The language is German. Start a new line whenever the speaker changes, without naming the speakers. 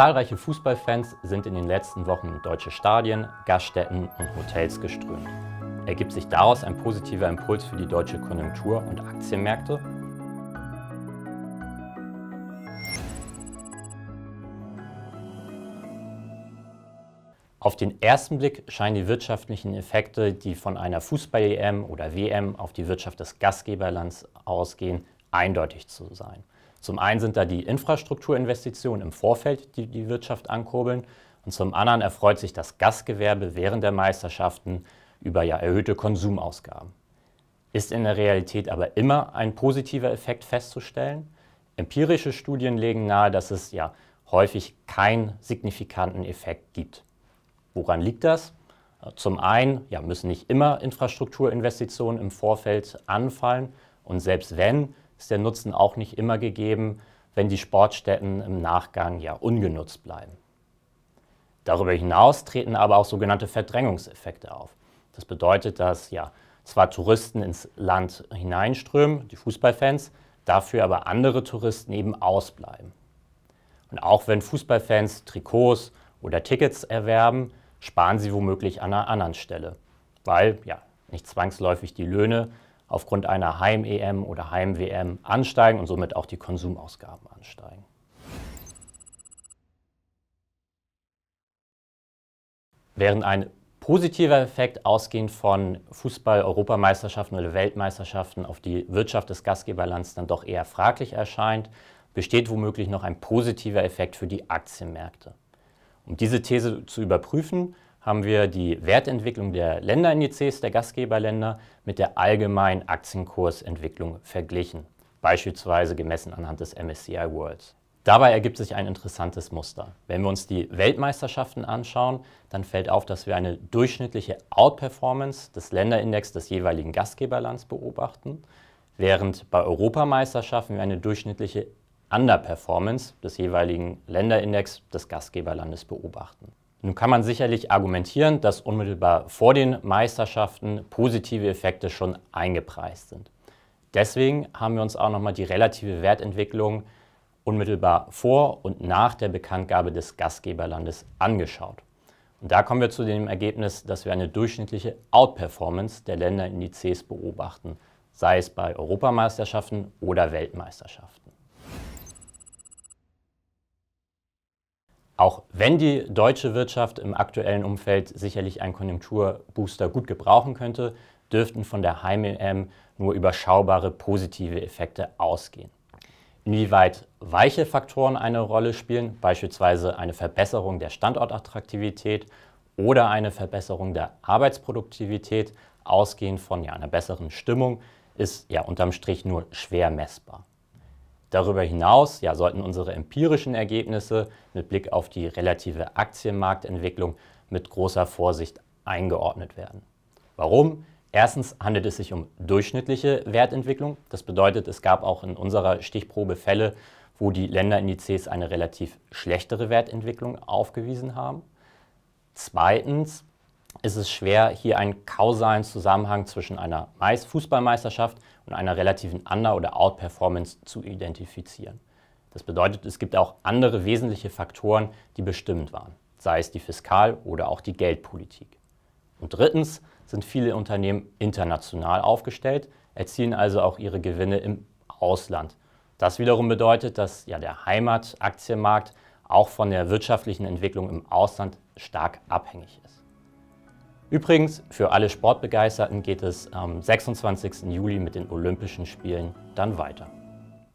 Zahlreiche Fußballfans sind in den letzten Wochen in deutsche Stadien, Gaststätten und Hotels geströmt. Ergibt sich daraus ein positiver Impuls für die deutsche Konjunktur und Aktienmärkte? Auf den ersten Blick scheinen die wirtschaftlichen Effekte, die von einer Fußball-EM oder WM auf die Wirtschaft des Gastgeberlands ausgehen, eindeutig zu sein. Zum einen sind da die Infrastrukturinvestitionen im Vorfeld, die die Wirtschaft ankurbeln. Und zum anderen erfreut sich das Gastgewerbe während der Meisterschaften über ja erhöhte Konsumausgaben. Ist in der Realität aber immer ein positiver Effekt festzustellen? Empirische Studien legen nahe, dass es ja häufig keinen signifikanten Effekt gibt. Woran liegt das? Zum einen ja, müssen nicht immer Infrastrukturinvestitionen im Vorfeld anfallen und selbst wenn, ist der Nutzen auch nicht immer gegeben, wenn die Sportstätten im Nachgang ja ungenutzt bleiben. Darüber hinaus treten aber auch sogenannte Verdrängungseffekte auf. Das bedeutet, dass ja zwar Touristen ins Land hineinströmen, die Fußballfans, dafür aber andere Touristen eben ausbleiben. Und auch wenn Fußballfans Trikots oder Tickets erwerben, sparen sie womöglich an einer anderen Stelle, weil ja nicht zwangsläufig die Löhne aufgrund einer Heim-EM oder Heim-WM ansteigen und somit auch die Konsumausgaben ansteigen. Während ein positiver Effekt ausgehend von Fußball-Europameisterschaften oder Weltmeisterschaften auf die Wirtschaft des Gastgeberlands dann doch eher fraglich erscheint, besteht womöglich noch ein positiver Effekt für die Aktienmärkte. Um diese These zu überprüfen, haben wir die Wertentwicklung der Länderindizes der Gastgeberländer mit der allgemeinen Aktienkursentwicklung verglichen, beispielsweise gemessen anhand des MSCI Worlds. Dabei ergibt sich ein interessantes Muster. Wenn wir uns die Weltmeisterschaften anschauen, dann fällt auf, dass wir eine durchschnittliche Outperformance des Länderindex des jeweiligen Gastgeberlands beobachten, während bei Europameisterschaften wir eine durchschnittliche Underperformance des jeweiligen Länderindex des Gastgeberlandes beobachten. Nun kann man sicherlich argumentieren, dass unmittelbar vor den Meisterschaften positive Effekte schon eingepreist sind. Deswegen haben wir uns auch nochmal die relative Wertentwicklung unmittelbar vor und nach der Bekanntgabe des Gastgeberlandes angeschaut. Und da kommen wir zu dem Ergebnis, dass wir eine durchschnittliche Outperformance der Länderindizes beobachten, sei es bei Europameisterschaften oder Weltmeisterschaften. Auch wenn die deutsche Wirtschaft im aktuellen Umfeld sicherlich einen Konjunkturbooster gut gebrauchen könnte, dürften von der Heim-EM nur überschaubare positive Effekte ausgehen. Inwieweit weiche Faktoren eine Rolle spielen, beispielsweise eine Verbesserung der Standortattraktivität oder eine Verbesserung der Arbeitsproduktivität, ausgehend von ja, einer besseren Stimmung, ist ja unterm Strich nur schwer messbar. Darüber hinaus ja, sollten unsere empirischen Ergebnisse mit Blick auf die relative Aktienmarktentwicklung mit großer Vorsicht eingeordnet werden. Warum? Erstens handelt es sich um durchschnittliche Wertentwicklung. Das bedeutet, es gab auch in unserer Stichprobe Fälle, wo die Länderindizes eine relativ schlechtere Wertentwicklung aufgewiesen haben. Zweitens ist es schwer, hier einen kausalen Zusammenhang zwischen einer Fußballmeisterschaft und einer relativen Under- oder Outperformance zu identifizieren. Das bedeutet, es gibt auch andere wesentliche Faktoren, die bestimmt waren, sei es die Fiskal- oder auch die Geldpolitik. Und drittens sind viele Unternehmen international aufgestellt, erzielen also auch ihre Gewinne im Ausland. Das wiederum bedeutet, dass ja, der Heimataktienmarkt auch von der wirtschaftlichen Entwicklung im Ausland stark abhängig ist. Übrigens, für alle Sportbegeisterten geht es am 26. Juli mit den Olympischen Spielen dann weiter.